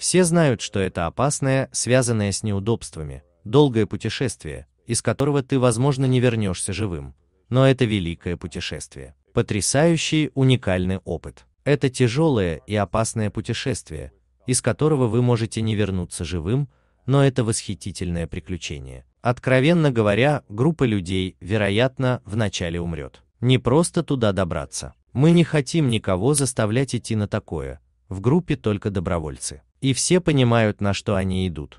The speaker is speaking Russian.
Все знают, что это опасное, связанное с неудобствами, долгое путешествие, из которого ты, возможно, не вернешься живым. Но это великое путешествие. Потрясающий, уникальный опыт. Это тяжелое и опасное путешествие, из которого вы можете не вернуться живым, но это восхитительное приключение. Откровенно говоря, группа людей, вероятно, вначале умрет. Не просто туда добраться. Мы не хотим никого заставлять идти на такое, в группе только добровольцы. И все понимают, на что они идут.